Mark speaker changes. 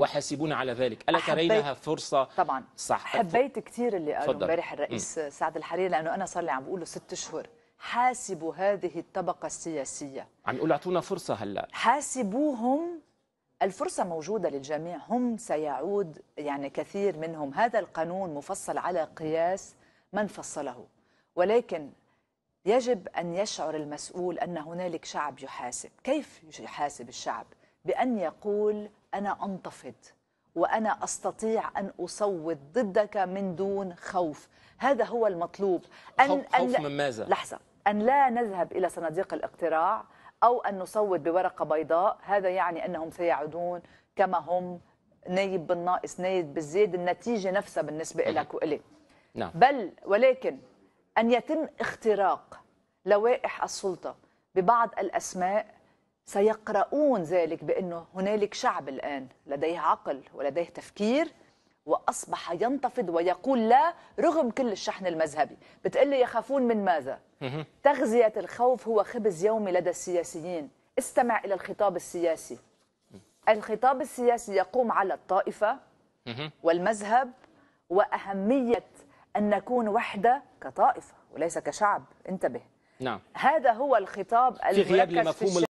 Speaker 1: وحاسبون على ذلك ألا ترينها فرصة طبعا صح حبيت كثير اللي قاله امبارح الرئيس م. سعد الحريري لأنه أنا صار لي عم بقوله ست شهور حاسبوا هذه الطبقة السياسية عم يقول أعطونا فرصة هلا حاسبوهم الفرصة موجودة للجميع هم سيعود يعني كثير منهم هذا القانون مفصل على قياس من فصله ولكن يجب أن يشعر المسؤول أن هنالك شعب يحاسب كيف يحاسب الشعب؟ بأن يقول أنا أنتفض وأنا أستطيع أن أصوت ضدك من دون خوف هذا هو المطلوب أن خوف, أن خوف من ماذا؟ لحظة أن لا نذهب إلى صناديق الاقتراع أو أن نصوت بورقة بيضاء هذا يعني أنهم سيعودون كما هم نايب بالناقص نايب بالزيد النتيجة نفسها بالنسبة لك وإلي نعم. بل ولكن أن يتم اختراق لوائح السلطة ببعض الأسماء سيقرؤون ذلك بأنه هنالك شعب الآن لديه عقل ولديه تفكير وأصبح ينتفض ويقول لا رغم كل الشحن المذهبي بتقول لي يخافون من ماذا؟ تغذية الخوف هو خبز يومي لدى السياسيين استمع إلى الخطاب السياسي الخطاب السياسي يقوم على الطائفة والمذهب وأهمية أن نكون وحدة كطائفة وليس كشعب انتبه نعم هذا هو الخطاب في غياب لمفهوم